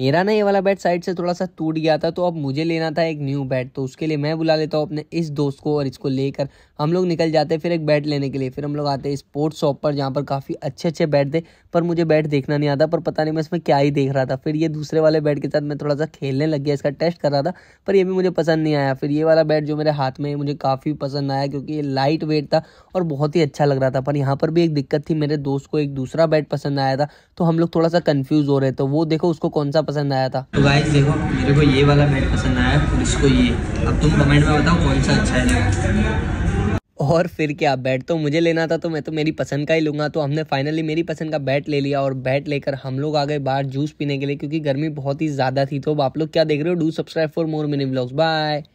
मेरा ना ये वाला बैट साइड से थोड़ा सा टूट गया था तो अब मुझे लेना था एक न्यू बैट तो उसके लिए मैं बुला लेता हूँ अपने इस दोस्त को और इसको लेकर हम लोग निकल जाते हैं फिर एक बैट लेने के लिए फिर हम लोग आते हैं स्पोर्ट्स शॉप पर जहाँ पर काफ़ी अच्छे अच्छे बैट थे पर मुझे बैट देखना नहीं आता पर पता नहीं मैं इसमें क्या ही देख रहा था फिर ये दूसरे वाले बैट के साथ मैं थोड़ा सा खेलने लग गया इसका टेस्ट कर रहा था पर यह भी मुझे पसंद नहीं आया फिर ये वाला बैट जो मेरे हाथ में मुझे काफ़ी पसंद आया क्योंकि ये लाइट वेट था और बहुत ही अच्छा लग रहा था पर यहाँ पर भी एक दिक्कत थी मेरे दोस्त को एक दूसरा बैट पसंद आया था तो हम लोग थोड़ा सा कन्फ्यूज़ हो रहे थे तो वो देखो उसको कौन सा पसंद आया था तो गाइस देखो मेरे को ये वाला बेड पसंद आया और इसको ये अब तुम कमेंट में बताओ कौन सा अच्छा है और फिर क्या बैट तो मुझे लेना था तो मैं तो मेरी पसंद का ही लूँगा तो हमने फाइनली मेरी पसंद का बैट ले लिया और बैट लेकर हम लोग आ गए बाहर जूस पीने के लिए क्योंकि गर्मी बहुत ही ज़्यादा थी तो आप लोग क्या देख रहे हो do subscribe for more mini blogs bye